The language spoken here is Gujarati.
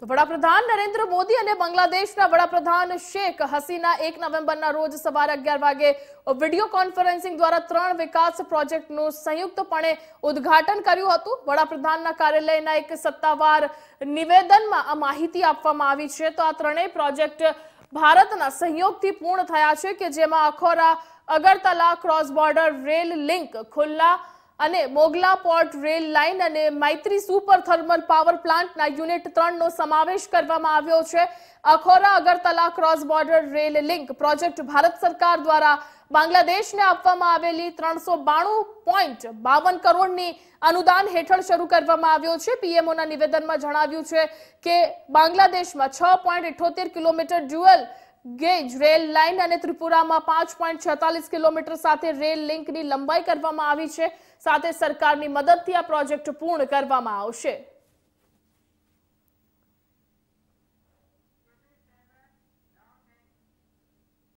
તો વડાપ્રધાન નરેન્દ્ર મોદી અને બાંગ્લાદેશના વડાપ્રધાન શેખ હસીના એક નવેમ્બરના રોજ સવારે અગિયાર વાગે વિડીયો કોન્ફરન્સિંગ દ્વારા ત્રણ વિકાસ પ્રોજેક્ટનું સંયુક્તપણે ઉદ્ઘાટન કર્યું હતું વડાપ્રધાનના કાર્યાલયના એક સત્તાવાર નિવેદનમાં આ માહિતી આપવામાં આવી છે તો આ ત્રણેય પ્રોજેક્ટ ભારતના સહયોગથી પૂર્ણ થયા છે કે જેમાં Akhaura Agartala cross border rail link ખુલ્લા અને મોગલા પોર્ટ રેલ લાઇન અને મૈત્રી સુપર થર્મલ પાવર પ્લાન્ટના યુનિટ ત્રણનો સમાવેશ કરવામાં આવ્યો છે Akhaura Agartala cross border rail link project Bharat સરકાર દ્વારા બાંગ્લાદેશને આપવામાં આવેલી ત્રણસો બાણું પોઈન્ટ બાવન કરોડની અનુદાન હેઠળ શરૂ કરવામાં આવ્યો છે પીએમઓના નિવેદનમાં જણાવ્યું છે કે બાંગ્લાદેશમાં છ point kilometre dual gauge rail line અને ત્રિપુરામાં પાંચ પોઈન્ટ છેતાલીસ કિલોમીટર સાથે રેલ લિંકની લંબાઈ કરવામાં આવી છે સાથે સરકારની મદદથી આ પ્રોજેક્ટ પૂર્ણ કરવામાં આવશે